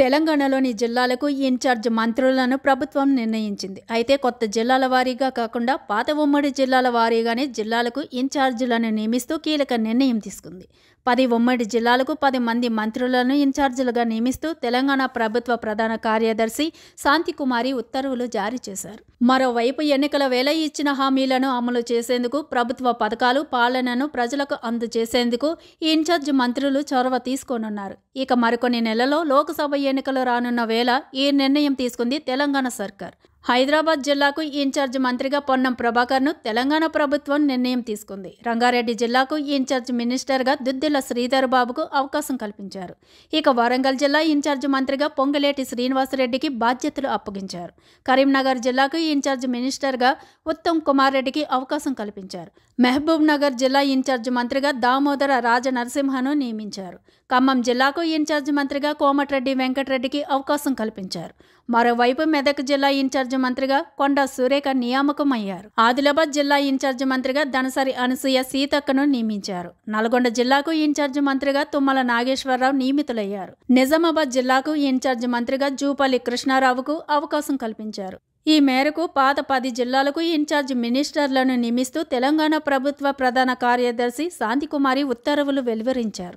తెలంగాణలోని జిల్లాలకు ఇన్ఛార్జ్ మంత్రులను ప్రభుత్వం నిర్ణయించింది అయితే కొత్త జిల్లాల వారీగా కాకుండా పాత ఉమ్మడి జిల్లాల వారీగానే జిల్లాలకు ఇన్ఛార్జీలను నియమిస్తూ కీలక నిర్ణయం తీసుకుంది పది ఉమ్మడి జిల్లాలకు పది మంది మంత్రులను ఇన్ఛార్జీలుగా నియమిస్తూ తెలంగాణ ప్రభుత్వ ప్రధాన కార్యదర్శి శాంతికుమారి ఉత్తర్వులు జారీ చేశారు మరోవైపు ఎన్నికల వేళ ఇచ్చిన హామీలను అమలు చేసేందుకు ప్రభుత్వ పథకాలు పాలనను ప్రజలకు అందజేసేందుకు ఇన్ఛార్జ్ మంత్రులు చొరవ తీసుకోనున్నారు ఇక మరికొన్ని నెలలో లోక్సభ ఎన్నికలు రానున్న వేళ ఈ నిర్ణయం తీసుకుంది తెలంగాణ సర్కార్ హైదరాబాద్ జిల్లాకు ఇన్ఛార్జ్ మంత్రిగా పొన్నం ప్రభాకర్ను తెలంగాణ ప్రభుత్వం నిర్ణయం తీసుకుంది రంగారెడ్డి జిల్లాకు ఇన్ఛార్జ్ మినిస్టర్గా దుద్దిల శ్రీధర్ బాబుకు అవకాశం కల్పించారు ఇక వరంగల్ జిల్లా ఇన్ఛార్జ్ మంత్రిగా పొంగలేటి శ్రీనివాసరెడ్డికి బాధ్యతలు అప్పగించారు కరీంనగర్ జిల్లాకు ఇన్ఛార్జ్ మినిస్టర్గా ఉత్తమ్ కుమార్ రెడ్డికి అవకాశం కల్పించారు మహబూబ్ నగర్ జిల్లా ఇన్ఛార్జ్ మంత్రిగా దామోదర రాజ నరసింహను నియమించారు ఖమ్మం జిల్లాకు ఇన్ఛార్జ్ మంత్రిగా కోమటిరెడ్డి వెంకటరెడ్డికి అవకాశం కల్పించారు మరోవైపు మెదక్ జిల్లా ఇన్ఛార్జ్ ఇన్ఛార్జి మంత్రిగా కొండా సురేఖ నియామకం అయ్యారు ఆదిలాబాద్ జిల్లా ఇన్ఛార్జ్ మంత్రిగా ధనసరి అనసూయ సీతక్కను నియమించారు నల్గొండ జిల్లాకు ఇన్ఛార్జి మంత్రిగా తుమ్మల నాగేశ్వరరావు నియమితులయ్యారు నిజామాబాద్ జిల్లాకు ఇన్ఛార్జ్ మంత్రిగా జూపల్లి కృష్ణారావుకు అవకాశం కల్పించారు ఈ మేరకు పాత పది జిల్లాలకు ఇన్ఛార్జి మినిస్టర్లను నియమిస్తూ తెలంగాణ ప్రభుత్వ ప్రధాన కార్యదర్శి శాంతికుమారి ఉత్తర్వులు వెలువరించారు